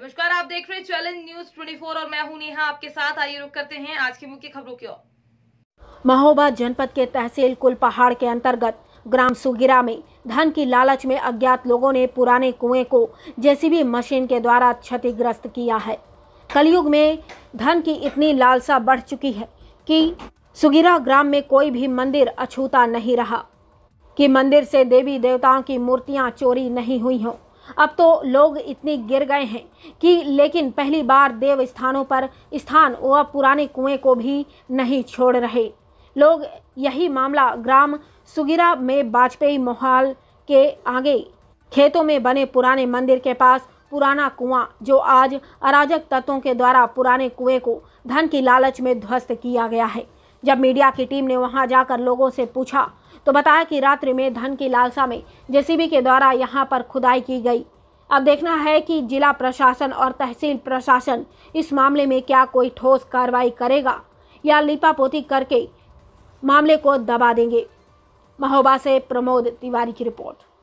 नमस्कार आप देख रहे हैं चैलेंज न्यूज 24 और मैं हूं नेहा आपके साथ आइए रुक करते हैं आज की मुख्य खबरों की ओर महोबा जनपद के तहसील कुल पहाड़ के अंतर्गत ग्राम सुगिरा में धन की लालच में अज्ञात लोगों ने पुराने कुएं को जेसीबी मशीन के द्वारा क्षतिग्रस्त किया है कलयुग में धन की इतनी लालसा बढ़ चुकी है कि सुगिरा ग्राम में कोई भी मंदिर अछूता नहीं रहा कि मंदिर से देवी देवताओं की मूर्तियां चोरी नहीं हुई हों अब तो लोग इतने गिर गए हैं कि लेकिन पहली बार देव स्थानों पर स्थान व पुराने कुएं को भी नहीं छोड़ रहे लोग यही मामला ग्राम सुगिरा में वाजपेयी मोहाल के आगे खेतों में बने पुराने मंदिर के पास पुराना कुआं जो आज अराजक तत्वों के द्वारा पुराने कुएं को धन की लालच में ध्वस्त किया गया है जब मीडिया की टीम ने वहां जाकर लोगों से पूछा तो बताया कि रात्रि में धन की लालसा में जेसीबी के द्वारा यहाँ पर खुदाई की गई अब देखना है कि जिला प्रशासन और तहसील प्रशासन इस मामले में क्या कोई ठोस कार्रवाई करेगा या लिपापोती करके मामले को दबा देंगे महोबा से प्रमोद तिवारी की रिपोर्ट